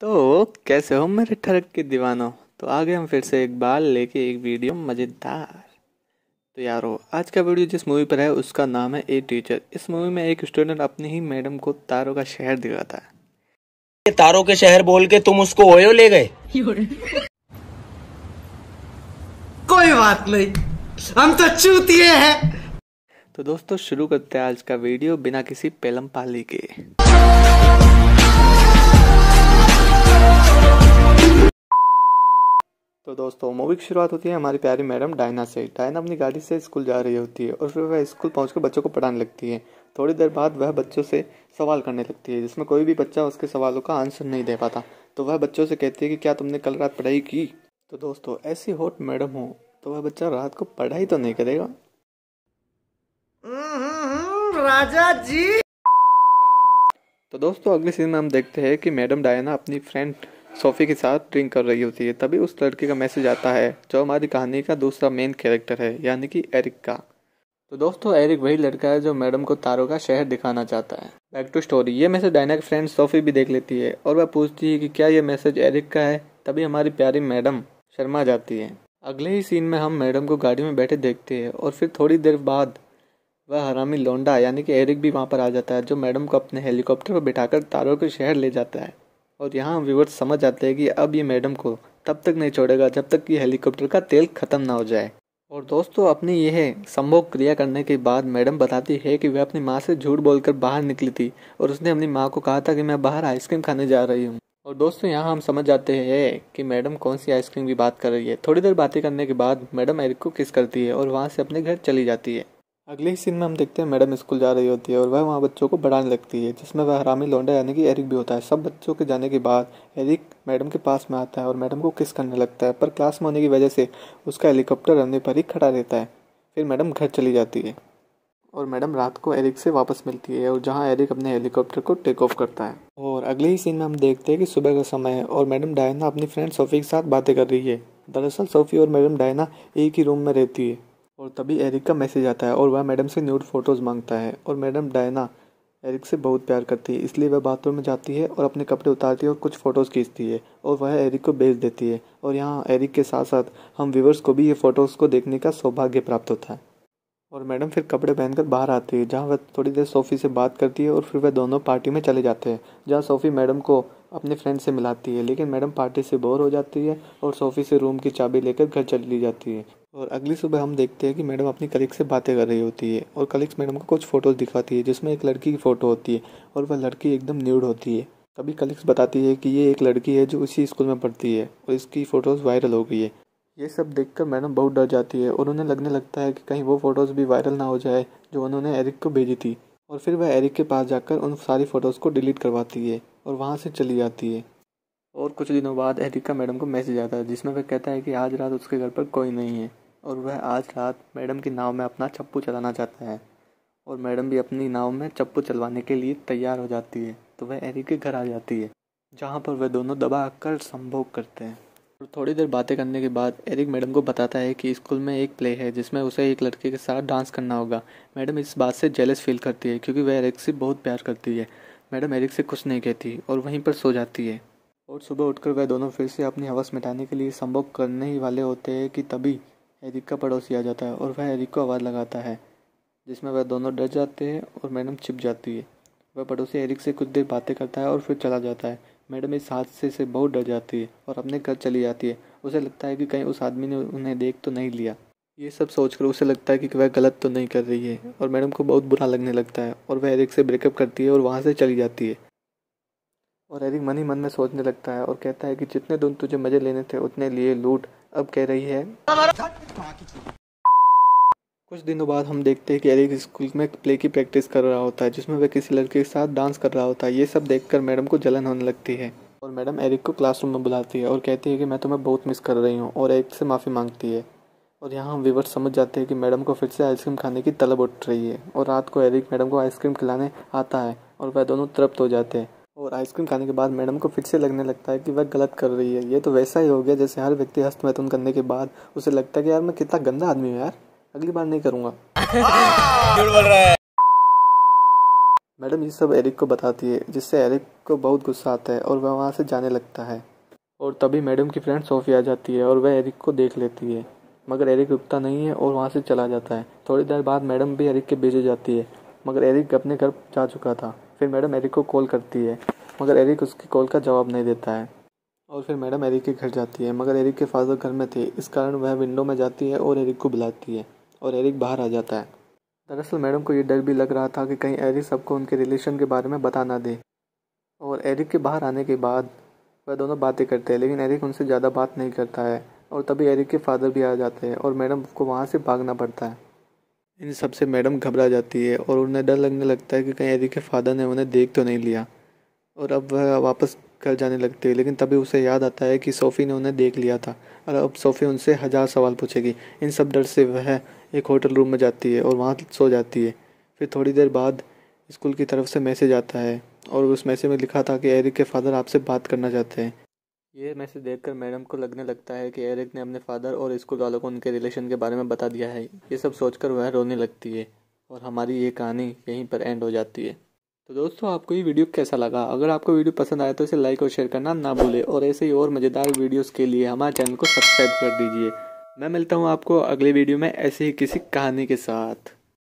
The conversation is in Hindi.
तो कैसे हो मेरे ठरक के दीवानों तो गए हम फिर से एक बार लेके एक वीडियो मज़ेदार तो यारो आज का वीडियो जिस मूवी पर है उसका नाम है ए टीचर इस मूवी में एक स्टूडेंट अपनी ही मैडम को तारों का शहर दिखाता है तारों के शहर बोल के तुम उसको ओयो ले गए कोई बात नहीं हम तो चूतिए हैं तो दोस्तों शुरू करते हैं आज का वीडियो बिना किसी पेलम पाली के तो दोस्तों मूवी की शुरुआत होती है हमारी प्यारी मैडम डायना से डायना अपनी गाड़ी से स्कूल जा रही होती है और फिर वह स्कूल पहुँच बच्चों को पढ़ाने लगती है थोड़ी देर बाद वह बच्चों से सवाल करने लगती है जिसमें कोई भी बच्चा उसके सवालों का आंसर नहीं दे पाता तो वह बच्चों से कहती है कि क्या तुमने कल रात पढ़ाई की तो दोस्तों ऐसी होट मैडम हो तो वह बच्चा रात को पढ़ाई तो नहीं करेगा हम्म, हम्म, राजा जी तो दोस्तों अगले सीन में हम देखते हैं कि मैडम डायना अपनी फ्रेंड सोफ़ी के साथ ड्रिंक कर रही होती है तभी उस लड़के का मैसेज आता है जो हमारी कहानी का दूसरा मेन कैरेक्टर है यानी कि एरिक का तो दोस्तों एरिक वही लड़का है जो मैडम को तारों का शहर दिखाना चाहता है बैक टू स्टोरी ये मैसेज डायना फ्रेंड सोफ़ी भी देख लेती है और वह पूछती है कि क्या ये मैसेज एरिक का है तभी हमारी प्यारी मैडम शर्मा जाती है अगले ही सीन में हम मैडम को गाड़ी में बैठे देखते हैं और फिर थोड़ी देर बाद वह हरामी लोंडा यानी कि एरिक भी वहाँ पर आ जाता है जो मैडम को अपने हेलीकॉप्टर पर बिठाकर तारों के शहर ले जाता है और यहाँ व्यूवर्स समझ आते हैं कि अब ये मैडम को तब तक नहीं छोड़ेगा जब तक कि हेलीकॉप्टर का तेल खत्म ना हो जाए और दोस्तों अपनी यह संभोग क्रिया करने के बाद मैडम बताती है कि वह अपनी माँ से झूठ बोलकर बाहर निकली थी और उसने अपनी माँ को कहा था कि मैं बाहर आइसक्रीम खाने जा रही हूँ और दोस्तों यहाँ हम समझ जाते हैं कि मैडम कौन सी आइसक्रीम की बात कर रही है थोड़ी देर बातें करने के बाद मैडम एरिक को किस करती है और वहाँ से अपने घर चली जाती है अगले ही सीन में हम देखते हैं मैडम स्कूल जा रही होती है और वह वहाँ बच्चों को बढ़ाने लगती है जिसमें वह हरामी लौंडा यानी कि एरिक भी होता है सब बच्चों के जाने के बाद एरिक मैडम के पास में आता है और मैडम को किस करने लगता है पर क्लास में होने की वजह से उसका हेलीकॉप्टर रहने पर ही खड़ा रहता है फिर मैडम घर चली जाती है और मैडम रात को एरिक से वापस मिलती है और जहाँ एरिक अपने हेलीकॉप्टर को टेक ऑफ करता है और अगले ही सीन में हम देखते हैं कि सुबह का समय है और मैडम डायना अपनी फ्रेंड सोफ़ी के साथ बातें कर रही है दरअसल सोफ़ी और मैडम डायना एक ही रूम में रहती है और तभी एरिक का मैसेज आता है और वह मैडम से न्यूड फ़ोटोज़ मांगता है और मैडम डायना एरिक से बहुत प्यार करती है इसलिए वह बाथरूम में जाती है और अपने कपड़े उतारती है और कुछ फ़ोटोज़ खींचती है और वह एरिक को भेज देती है और यहाँ एरिक के साथ साथ हम व्यूवर्स को भी ये फ़ोटोज़ को देखने का सौभाग्य प्राप्त होता है और मैडम फिर कपड़े पहनकर बाहर आती है जहाँ वह थोड़ी देर सोफ़ी से बात करती है और फिर वह दोनों पार्टी में चले जाते हैं जहाँ सोफ़ी मैडम को अपने फ्रेंड से मिलाती है लेकिन मैडम पार्टी से बोर हो जाती है और सोफ़ी से रूम की चाबी लेकर घर चली जाती है और अगली सुबह हम देखते हैं कि मैडम अपनी कलिक से बातें कर रही होती है और कलिक्स मैडम को कुछ फ़ोटोज़ दिखाती है जिसमें एक लड़की की फ़ोटो होती है और वह लड़की एकदम न्यूड होती है तभी कलिक्स बताती है कि ये एक लड़की है जो उसी स्कूल में पढ़ती है और इसकी फ़ोटोज़ वायरल हो गई है ये सब देख मैडम बहुत डर जाती है और उन्हें लगने लगता है कि कहीं वो फ़ोटोज़ भी वायरल ना हो जाए जो उन्होंने एरिक को भेजी थी और फिर वह एरिक के पास जाकर उन सारी फ़ोटोज़ को डिलीट करवाती है और वहाँ से चली जाती है और कुछ दिनों बाद एरिका मैडम को मैसेज आता है जिसमें वह कहता है कि आज रात उसके घर पर कोई नहीं है और वह आज रात मैडम की नाव में अपना चप्पू चलाना चाहता है और मैडम भी अपनी नाव में चप्पू चलवाने के लिए तैयार हो जाती है तो वह एरिक के घर आ जाती है जहाँ पर वह दोनों दबा कर संभोग करते हैं और थोड़ी देर बातें करने के बाद एरिक मैडम को बताता है कि स्कूल में एक प्ले है जिसमें उसे एक लड़के के साथ डांस करना होगा मैडम इस बात से जेलस फील करती है क्योंकि वह एरिक से बहुत प्यार करती है मैडम एरिक से कुछ नहीं कहती और वहीं पर सो जाती है और सुबह उठकर वह दोनों फिर से अपनी हवस मिटाने के लिए संभोग करने ही वाले होते हैं कि तभी एरिक का पड़ोसी आ जाता है और वह एरिक को आवाज़ लगाता है जिसमें वह दोनों डर जाते हैं और मैडम छिप जाती है वह पड़ोसी एरिक से कुछ देर बातें करता है और फिर चला जाता है मैडम इस हादसे से बहुत डर जाती है और अपने घर चली जाती है उसे लगता है कि कहीं उस आदमी ने उन्हें देख तो नहीं लिया ये सब सोचकर उसे लगता है कि वह गलत तो नहीं कर रही है और मैडम को बहुत बुरा लगने लगता है और वह एरिक से ब्रेकअप करती है और वहाँ से चली जाती है और एरिक मन ही मन में सोचने लगता है और कहता है कि जितने दिन तुझे मजे लेने थे उतने लिए लूट अब कह रही है कुछ दिनों बाद हम देखते हैं कि एरिक स्कूल में प्ले की प्रैक्टिस कर रहा होता है जिसमें वह किसी लड़के के साथ डांस कर रहा होता है ये सब देखकर मैडम को जलन होने लगती है और मैडम एरिक को क्लासरूम में बुलाती है और कहती है कि मैं तुम्हें बहुत मिस कर रही हूँ और एरिक से माफ़ी मांगती है और यहाँ हम विवर्स समझ जाते हैं कि मैडम को फिर से आइसक्रीम खाने की तलब उठ रही है और रात को एरिक मैडम को आइसक्रीम खिलाने आता है और वह दोनों तृप्त हो जाते हैं और आइसक्रीम खाने के बाद मैडम को फिर से लगने लगता है कि वह गलत कर रही है ये तो वैसा ही हो गया जैसे हर व्यक्ति हस्तमैथुन करने के बाद उसे लगता है कि यार मैं कितना गंदा आदमी हूँ यार अगली बार नहीं करूँगा मैडम ये सब एरिक को बताती है जिससे एरिक को बहुत गुस्सा आता है और वह वहाँ से जाने लगता है और तभी मैडम की फ्रेंड सोफी आ जाती है और वह एरिक को देख लेती है मगर एरिक रुकता नहीं है और वहाँ से चला जाता है थोड़ी देर बाद मैडम भी एरिक के भेजे जाती है मगर एरिक अपने घर जा चुका था फिर मैडम एरिक को कॉल करती है मगर एरिक उसकी कॉल का जवाब नहीं देता है और फिर मैडम एरिक के घर जाती है मगर एरिक के फादर घर में थे इस कारण वह विंडो में जाती है और एरिक को बुलाती है और एरिक बाहर आ जाता है दरअसल मैडम को ये डर भी लग रहा था कि कहीं एरिक सबको उनके रिलेशन के बारे में बता ना दे और एरिक के बाहर आने के बाद वह दोनों बातें करते हैं लेकिन एरिक उनसे ज़्यादा बात नहीं करता है और तभी एरिक के फादर भी आ जाते हैं और मैडम को वहाँ से भागना पड़ता है इन सबसे मैडम घबरा जाती है और उन्हें डर लगने लगता है कि कहीं एरी के फादर ने उन्हें देख तो नहीं लिया और अब वह वापस घर जाने लगती है लेकिन तभी उसे याद आता है कि सोफ़ी ने उन्हें देख लिया था और अब सोफ़ी उनसे हज़ार सवाल पूछेगी इन सब डर से वह एक होटल रूम में जाती है और वहाँ सो जाती है फिर थोड़ी देर बाद स्कूल की तरफ से मैसेज आता है और उस मैसेज में लिखा था कि एरिक के फादर आपसे बात करना चाहते हैं ये मैसेज देखकर मैडम को लगने लगता है कि एरिक ने अपने फादर और स्कूल वालों को उनके रिलेशन के बारे में बता दिया है ये सब सोचकर वह रोने लगती है और हमारी ये कहानी यहीं पर एंड हो जाती है तो दोस्तों आपको ये वीडियो कैसा लगा अगर आपको वीडियो पसंद आया तो इसे लाइक और शेयर करना ना भूलें और ऐसे ही और मज़ेदार वीडियोस के लिए हमारे चैनल को सब्सक्राइब कर दीजिए मैं मिलता हूँ आपको अगले वीडियो में ऐसे ही किसी कहानी के साथ